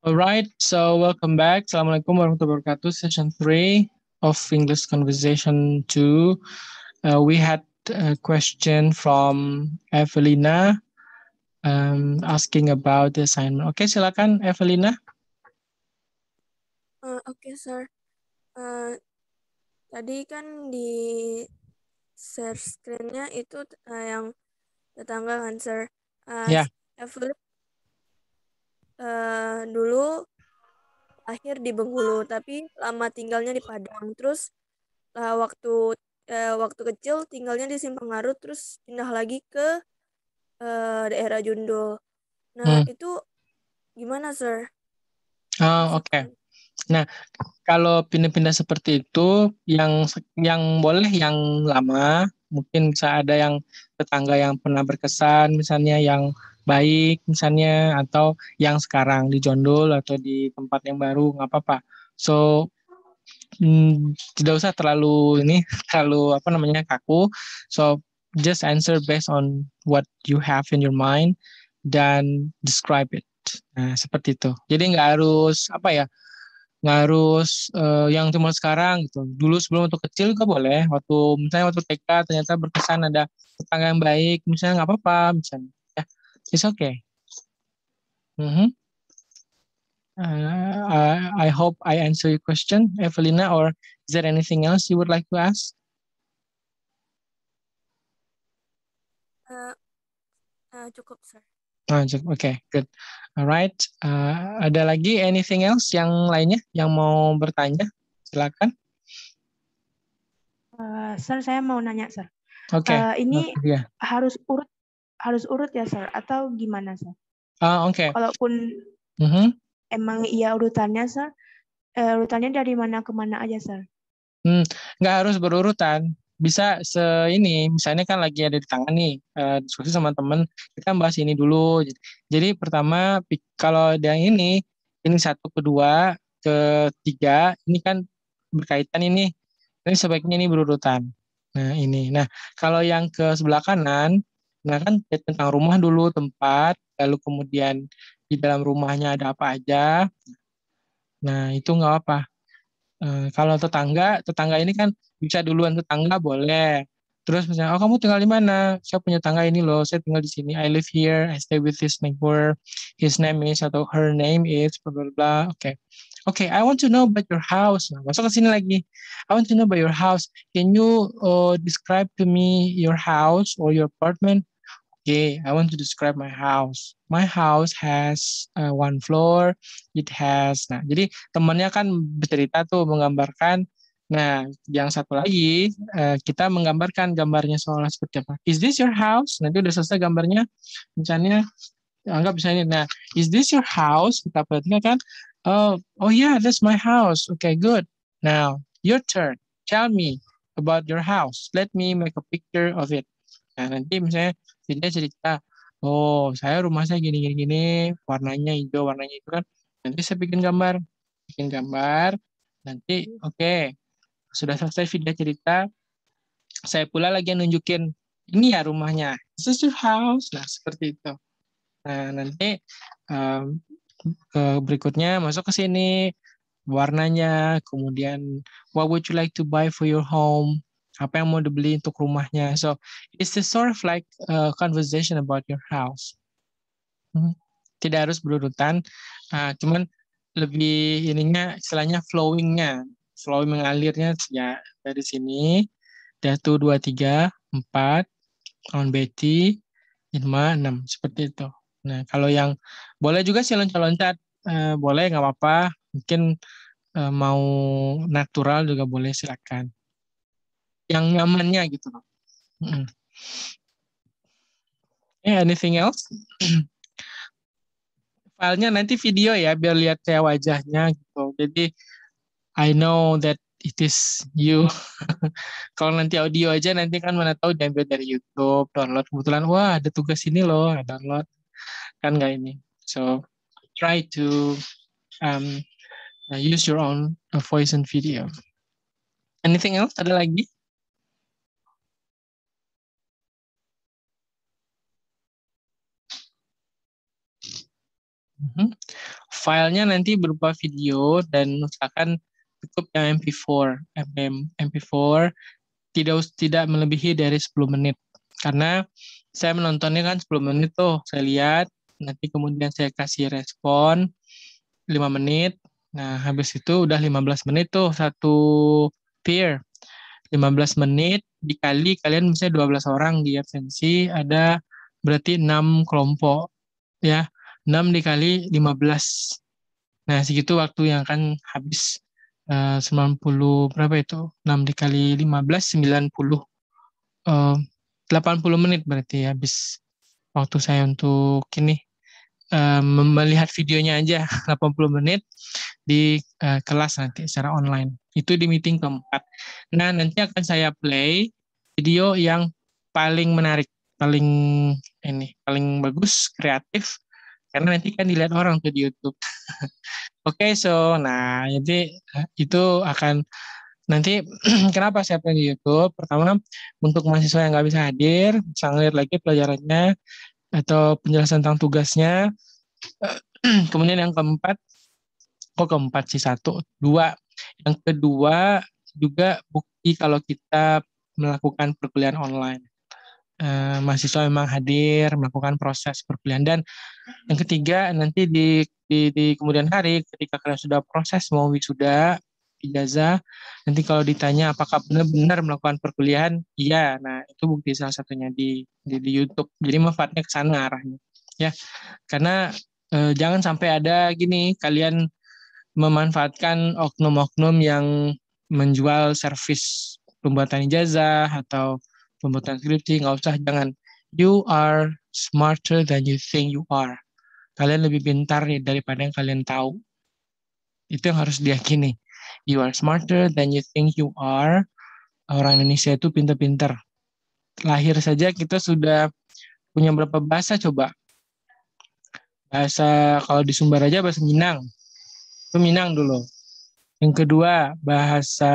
Alright, so welcome back. Assalamualaikum warahmatullahi wabarakatuh. Session 3 of English Conversation 2. Uh, we had a question from Evelina um, asking about the assignment. okay, silakan Evelina. Uh, okay, sir. Uh, tadi kan di share screen-nya itu uh, yang tetangga kan, sir. Uh, yeah. Evelina uh, dulu akhir di Bengkulu tapi lama tinggalnya di Padang terus uh, waktu uh, waktu kecil tinggalnya di Simpang Arut terus pindah lagi ke uh, daerah Jundo nah hmm. itu gimana sir? Oh oke okay. nah kalau pindah-pindah seperti itu yang yang boleh yang lama mungkin bisa ada yang tetangga yang pernah berkesan misalnya yang baik misalnya atau yang sekarang di jondol atau di tempat yang baru nggak apa-apa so hmm, tidak usah terlalu ini terlalu apa namanya kaku so just answer based on what you have in your mind dan describe it nah seperti itu jadi nggak harus apa ya nggak harus uh, yang cuma sekarang gitu. Dulu sebelum waktu kecil juga boleh. Waktu misalnya waktu TK ternyata berkesan ada tetangga yang baik, misalnya nggak apa-apa, misalnya. It's okay. Mm-hmm. Uh, I, I hope I answer your question, Evelina, or is there anything else you would like to ask? Uh, uh, cukup, sir. Ah, oke, good. Alright, uh, ada lagi anything else yang lainnya yang mau bertanya? Silakan. Uh, sir, saya mau nanya, sir. Oke. Uh, ini iya. harus urut harus urut ya sir atau gimana sir? Ah uh, oke. Okay. Kalaupun mm -hmm. emang iya urutannya sir, uh, eh, urutannya dari mana ke mana aja sir? Hmm, nggak harus berurutan. Bisa se ini, misalnya kan lagi ada di tangan nih, uh, diskusi sama temen, kita bahas ini dulu. Jadi pertama, kalau yang ini, ini satu, kedua, ketiga, ini kan berkaitan ini. Ini sebaiknya ini berurutan. Nah ini. Nah kalau yang ke sebelah kanan, Nah kan ya tentang rumah dulu tempat, lalu kemudian di dalam rumahnya ada apa aja. Nah itu nggak apa. E, eh, kalau tetangga, tetangga ini kan bisa duluan tetangga boleh. Terus misalnya, oh kamu tinggal di mana? Saya punya tangga ini loh, saya tinggal di sini. I live here, I stay with this neighbor. His name is atau her name is, bla bla bla. Oke. Okay okay, I want to know about your house. Nah, masuk ke sini lagi. I want to know about your house. Can you uh, describe to me your house or your apartment? Okay, I want to describe my house. My house has uh, one floor. It has. Nah, jadi temannya kan bercerita tuh menggambarkan. Nah, yang satu lagi uh, kita menggambarkan gambarnya seolah seperti apa. Is this your house? Nanti udah selesai gambarnya. Misalnya anggap misalnya nah is this your house kita perhatikan kan Oh, oh yeah, that's my house. Okay, good. Now, your turn. Tell me about your house. Let me make a picture of it. Nah, nanti misalnya si cerita, oh saya rumah saya gini gini warnanya hijau, warnanya itu kan. Nanti saya bikin gambar, bikin gambar. Nanti oke, okay. sudah selesai video cerita. Saya pula lagi nunjukin ini ya rumahnya. This is your house. Nah seperti itu. Nah nanti um, berikutnya masuk ke sini warnanya, kemudian what would you like to buy for your home? Apa yang mau dibeli untuk rumahnya? So it's a sort of like a conversation about your house. Hmm, tidak harus berurutan, uh, cuman lebih ininya istilahnya flowingnya, flowing mengalirnya ya dari sini. satu dua tiga empat, on Betty, lima enam seperti itu. Nah, kalau yang boleh juga sih loncat-loncat, eh, boleh nggak apa-apa. Mungkin eh, mau natural juga boleh silakan. Yang nyamannya gitu Eh, Mm. Yeah, anything else? Filenya nanti video ya, biar lihat ya wajahnya gitu. Jadi I know that it is you. Kalau nanti audio aja nanti kan mana tahu diambil dari YouTube, download kebetulan wah ada tugas ini loh, download kan nggak ini so try to um, uh, use your own uh, voice and video anything else ada lagi Mm -hmm. Filenya nanti berupa video dan usahakan cukup yang MP4, MM, MP4 tidak tidak melebihi dari 10 menit. Karena saya menontonnya kan 10 menit tuh, saya lihat nanti kemudian saya kasih respon 5 menit. Nah, habis itu udah 15 menit tuh satu peer. 15 menit dikali kalian misalnya 12 orang di absensi ada berarti 6 kelompok ya. 6 dikali 15. Nah, segitu waktu yang akan habis. 90 eh, berapa itu? 6 dikali 15 90. 80 menit berarti habis waktu saya untuk ini um, melihat videonya aja 80 menit di uh, kelas nanti secara online. Itu di meeting keempat. Nah, nanti akan saya play video yang paling menarik, paling ini, paling bagus, kreatif karena nanti kan dilihat orang tuh di YouTube. Oke, okay, so nah jadi eh, itu akan nanti kenapa saya pengen di YouTube? Pertama untuk mahasiswa yang nggak bisa hadir, bisa ngeliat lagi pelajarannya atau penjelasan tentang tugasnya. Eh, kemudian yang keempat, kok oh, keempat sih satu, dua. Yang kedua juga bukti kalau kita melakukan perkuliahan online. Uh, mahasiswa memang hadir melakukan proses perkuliahan dan yang ketiga nanti di di, di kemudian hari ketika kalian sudah proses mau wisuda ijazah. Nanti kalau ditanya apakah benar-benar melakukan perkuliahan, iya. Nah, itu bukti salah satunya di di, di YouTube. Jadi manfaatnya ke sana arahnya. Ya. Karena eh, jangan sampai ada gini kalian memanfaatkan oknum-oknum yang menjual servis pembuatan ijazah atau pembuatan skripsi nggak usah jangan you are smarter than you think you are kalian lebih pintar daripada yang kalian tahu itu yang harus diyakini You are smarter than you think you are. Orang Indonesia itu pinter-pinter. Lahir saja kita sudah punya berapa bahasa coba? Bahasa kalau di Sumbar aja bahasa Minang. Itu Minang dulu. Yang kedua, bahasa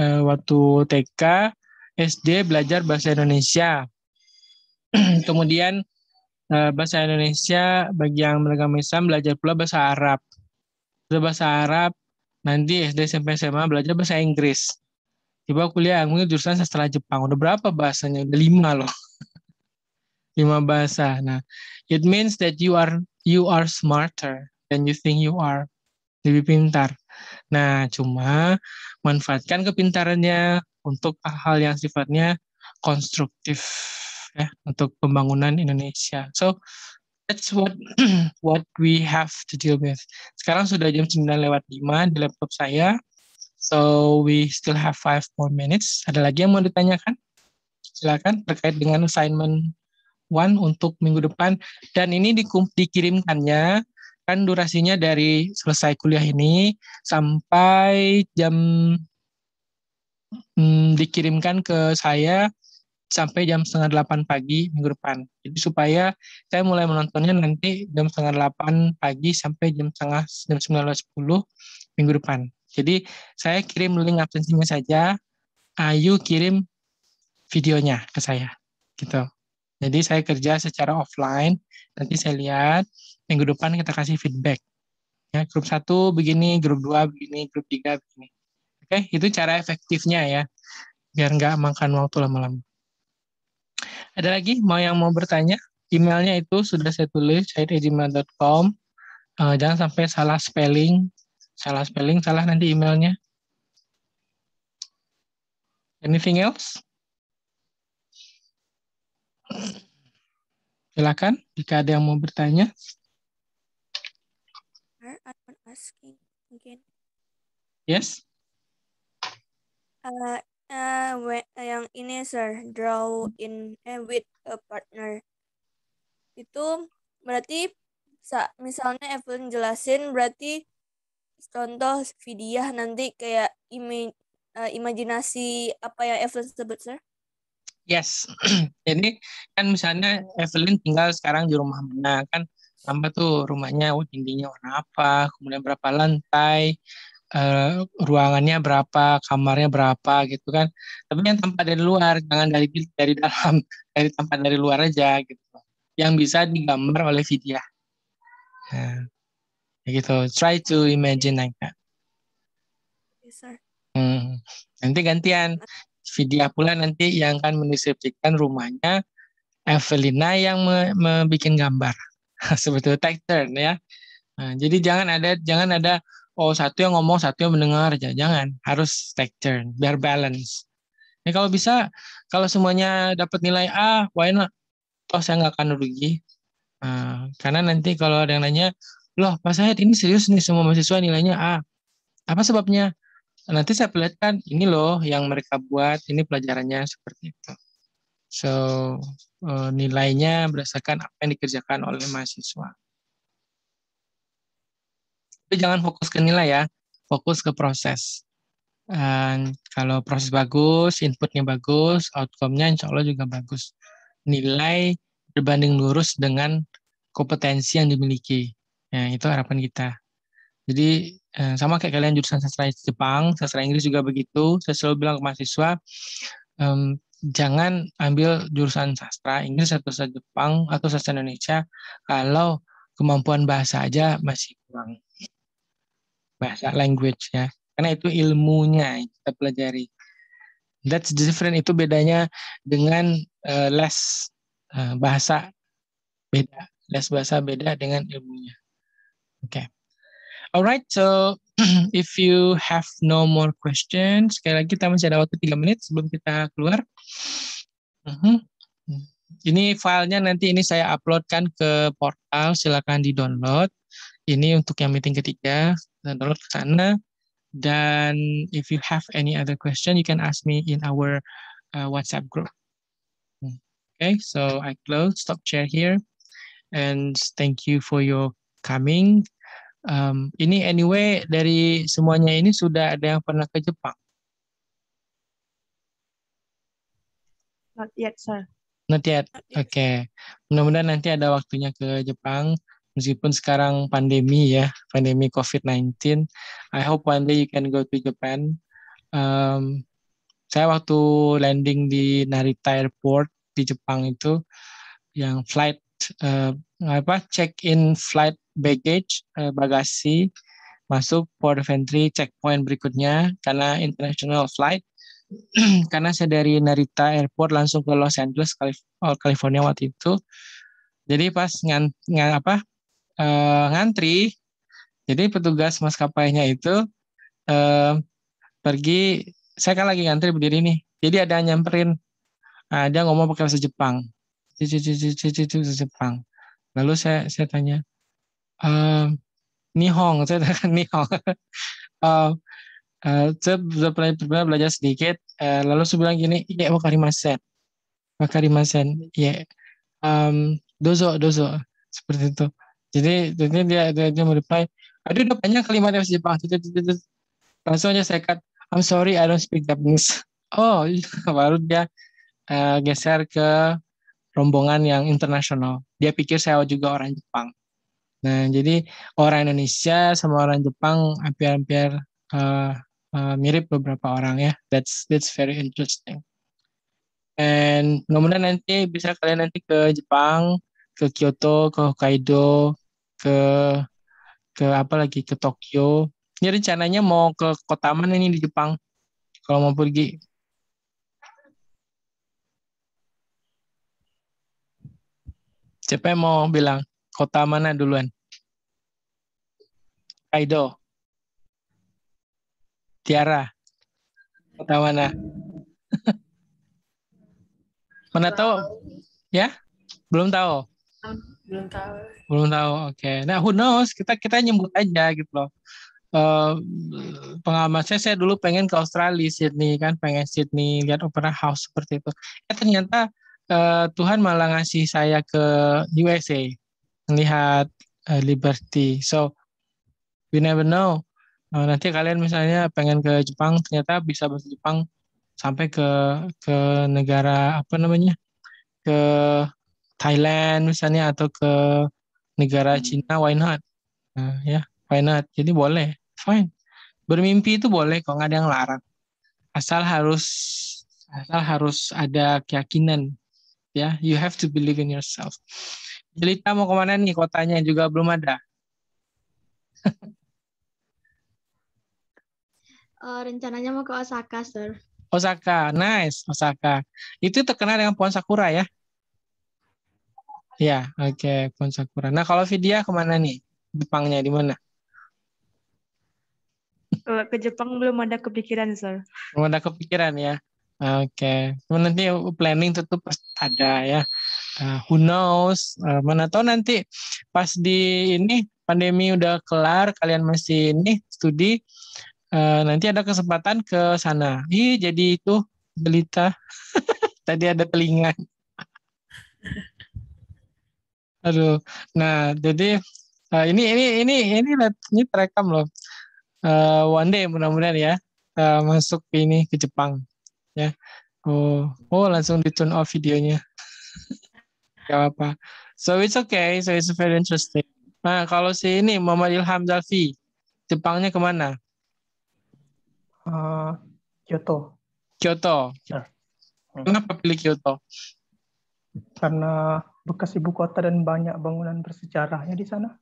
eh, waktu TK, SD belajar bahasa Indonesia. Kemudian eh, bahasa Indonesia bagi yang beragama Islam belajar pula bahasa Arab. Bahasa Arab nanti SD SMP SMA belajar bahasa Inggris tiba kuliah aku jurusan setelah Jepang udah berapa bahasanya udah lima loh lima bahasa nah it means that you are you are smarter than you think you are lebih pintar nah cuma manfaatkan kepintarannya untuk hal yang sifatnya konstruktif ya untuk pembangunan Indonesia so that's what what we have to deal with. Sekarang sudah jam 9 lewat 5 di laptop saya. So we still have five more minutes. Ada lagi yang mau ditanyakan? Silakan terkait dengan assignment one untuk minggu depan dan ini di, dikirimkannya kan durasinya dari selesai kuliah ini sampai jam hmm, dikirimkan ke saya sampai jam setengah delapan pagi minggu depan. Jadi supaya saya mulai menontonnya nanti jam setengah delapan pagi sampai jam setengah jam sembilan sepuluh minggu depan. Jadi saya kirim link absensinya saja, Ayu kirim videonya ke saya, gitu. Jadi saya kerja secara offline, nanti saya lihat minggu depan kita kasih feedback. Ya, grup satu begini, grup dua begini, grup tiga begini. Oke, itu cara efektifnya ya, biar nggak makan waktu lama-lama. Ada lagi mau yang mau bertanya? Emailnya itu sudah saya tulis syahid@gmail.com. Uh, eh, jangan sampai salah spelling, salah spelling, salah nanti emailnya. Anything else? Silakan jika ada yang mau bertanya. Yes. Uh, uh, yang ini sir draw in eh, with a partner itu berarti misalnya Evelyn jelasin berarti contoh video nanti kayak ima uh, eh, imajinasi apa yang Evelyn sebut sir? Yes, jadi kan misalnya Evelyn tinggal sekarang di rumah mana kan sama tuh rumahnya oh dindingnya warna apa kemudian berapa lantai Eh, ruangannya berapa, kamarnya berapa gitu kan. Tapi yang tempat dari luar, jangan dari dari dalam, dari tempat dari luar aja gitu. Yang bisa digambar oleh Vidya. Ya. ya gitu. Try to imagine like that. Yes, sir. Hmm. Nanti gantian. Vidya pula nanti yang akan mendeskripsikan rumahnya. Evelina yang membuat gambar. Sebetulnya take turn ya. Nah, jadi jangan ada jangan ada oh satu yang ngomong satu yang mendengar aja jangan harus take turn biar balance ini kalau bisa kalau semuanya dapat nilai A why not toh saya nggak akan rugi uh, karena nanti kalau ada yang nanya loh Pak saya ini serius nih semua mahasiswa nilainya A apa sebabnya nanti saya perlihatkan ini loh yang mereka buat ini pelajarannya seperti itu so uh, nilainya berdasarkan apa yang dikerjakan oleh mahasiswa tapi jangan fokus ke nilai ya, fokus ke proses. And kalau proses bagus, inputnya bagus, outcome-nya insya Allah juga bagus. Nilai berbanding lurus dengan kompetensi yang dimiliki. Ya, itu harapan kita. Jadi eh, sama kayak kalian jurusan sastra Jepang, sastra Inggris juga begitu. Saya selalu bilang ke mahasiswa, um, jangan ambil jurusan sastra Inggris atau sastra Jepang atau sastra Indonesia kalau kemampuan bahasa aja masih kurang bahasa language ya karena itu ilmunya yang kita pelajari that's different itu bedanya dengan uh, les uh, bahasa beda les bahasa beda dengan ilmunya oke okay. alright so if you have no more questions sekali lagi kita masih ada waktu tiga menit sebelum kita keluar uh mm-hmm. -huh. ini filenya nanti ini saya uploadkan ke portal silakan di download ini untuk yang meeting ketiga download ke sana. Dan if you have any other question, you can ask me in our uh, WhatsApp group. Hmm. Okay, so I close, stop share here. And thank you for your coming. Um, ini anyway dari semuanya ini sudah ada yang pernah ke Jepang? Not yet, sir. Not yet. Oke. Okay. Mudah-mudahan nanti ada waktunya ke Jepang meskipun sekarang pandemi ya, pandemi COVID-19. I hope one day you can go to Japan. Um, saya waktu landing di Narita Airport di Jepang itu yang flight uh, apa check-in flight baggage uh, bagasi masuk port of entry checkpoint berikutnya karena international flight karena saya dari Narita Airport langsung ke Los Angeles California waktu itu jadi pas ngan, ngan apa uh, ngantri. Jadi petugas maskapainya itu uh, pergi, saya kan lagi ngantri berdiri nih. Jadi ada nyamperin, uh, dia ngomong pakai bahasa Jepang, bahasa Jepang. Lalu saya saya tanya, ehm, Nihong, saya tanya Nihong. uh, uh, saya sudah pernah, pernah belajar sedikit. Uh, lalu saya bilang gini, iya wakarimasen, wakarimasen, iya. Yeah. Um, dozo, dozo, seperti itu. Jadi, jadi dia dia, dia mereply, aduh udah banyak kalimat yang Jepang. Langsung aja saya cut, I'm sorry I don't speak Japanese. Oh, iya, baru dia uh, geser ke rombongan yang internasional. Dia pikir saya juga orang Jepang. Nah, jadi orang Indonesia sama orang Jepang hampir-hampir uh, uh, mirip beberapa orang ya. That's that's very interesting. And mudah nanti bisa kalian nanti ke Jepang, ke Kyoto, ke Hokkaido, ke ke apa lagi ke Tokyo. Ini rencananya mau ke kota mana ini di Jepang kalau mau pergi? Siapa yang mau bilang kota mana duluan? Kaido. Tiara. Kota mana? mana tahu? Ya? Belum tahu belum tahu belum tahu oke okay. nah who knows kita kita nyebut aja gitu loh Uh, pengalaman saya, saya dulu pengen ke Australia, Sydney kan, pengen Sydney lihat opera house seperti itu. Eh ternyata uh, Tuhan malah ngasih saya ke USA melihat uh, Liberty. So we never know. Uh, nanti kalian misalnya pengen ke Jepang, ternyata bisa bahasa Jepang sampai ke ke negara apa namanya ke Thailand misalnya atau ke negara hmm. Cina why not uh, ya why not jadi boleh fine bermimpi itu boleh kok nggak ada yang larang asal harus asal harus ada keyakinan ya you have to believe in yourself Jelita mau kemana nih kotanya juga belum ada uh, rencananya mau ke Osaka sir Osaka nice Osaka itu terkenal dengan pohon sakura ya Ya, oke, okay. Pohon Sakura. Nah, kalau Vidya kemana nih? Jepangnya di mana? Eh, ke Jepang belum ada kepikiran, Sir. Belum ada kepikiran ya. Oke, okay. nanti planning tutup pasti ada ya. Uh, who knows? Uh, mana tahu nanti pas di ini pandemi udah kelar, kalian masih ini studi, uh, nanti ada kesempatan ke sana. Ih, jadi itu belita. Tadi ada telinga. Aduh. Nah, jadi uh, ini ini ini ini ini terekam loh. Uh, one day mudah-mudahan ya uh, masuk ke ini ke Jepang ya. Oh, oh langsung di turn off videonya. Gak apa So it's okay. So it's very interesting. Nah, kalau si ini Muhammad Ilham Zalfi, Jepangnya kemana? Uh, Kyoto. Kyoto. Nah. Kenapa pilih Kyoto? karena bekas ibu kota dan banyak bangunan bersejarahnya di sana.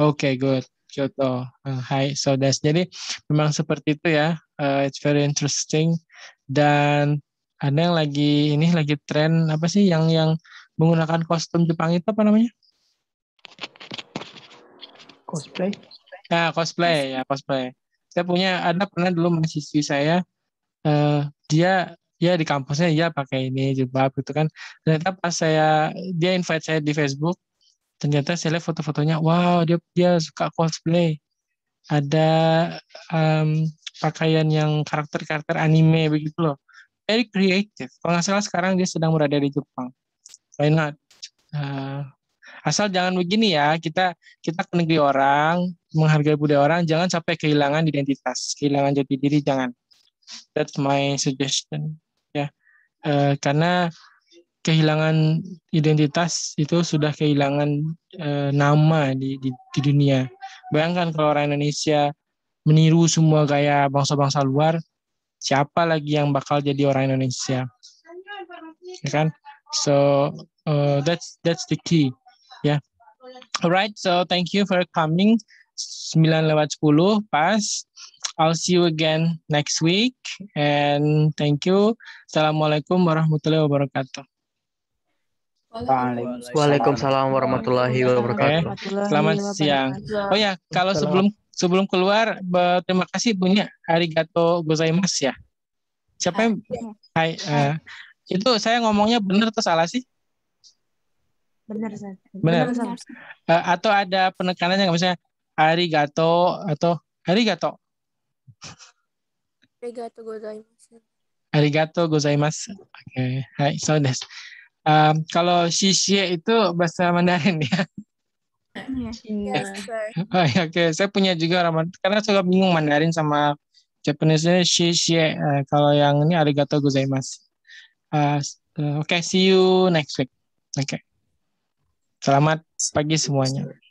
Oke, okay, good. Kyoto. Uh, so that's jadi memang seperti itu ya. Uh, it's very interesting. Dan ada yang lagi ini lagi tren apa sih yang yang menggunakan kostum Jepang itu apa namanya? Cosplay. Nah, cosplay ya cosplay. Saya punya ada pernah dulu mahasiswa saya uh, dia ya di kampusnya ya pakai ini jilbab gitu kan ternyata pas saya dia invite saya di Facebook ternyata saya lihat foto-fotonya wow dia dia suka cosplay ada um, pakaian yang karakter-karakter anime begitu loh very creative kalau nggak salah sekarang dia sedang berada di Jepang why not uh, asal jangan begini ya kita kita ke negeri orang menghargai budaya orang jangan sampai kehilangan identitas kehilangan jati diri jangan that's my suggestion eh, karena kehilangan identitas itu sudah kehilangan eh, nama di, di, di dunia. Bayangkan kalau orang Indonesia meniru semua gaya bangsa-bangsa luar, siapa lagi yang bakal jadi orang Indonesia? Ya kan? So uh, that's that's the key. Ya. Yeah. Alright, so thank you for coming. 9 lewat 10 pas. I'll see you again next week and thank you. Assalamualaikum warahmatullahi wabarakatuh. Waalaikumsalam, warahmatullahi wabarakatuh. Okay. Selamat siang. Oh ya, kalau sebelum sebelum keluar terima kasih punya arigato gozaimasu ya. Siapa yang iya. Hai uh, itu saya ngomongnya benar atau salah sih? Benar saya. Benar. Uh, eh, atau ada penekanannya nggak misalnya arigato atau arigato? Arigato gozaimasu. Arigato gozaimasu. Oke, okay. hai, so Um, kalau shishie itu bahasa Mandarin ya. Iya. iya yes, oh, iya, Oke, okay. saya punya juga orang karena saya bingung Mandarin sama Japanese ini shishie. Uh, kalau yang ini arigato gozaimasu. Uh, Oke, okay, see you next week. Oke. Okay. Selamat pagi semuanya.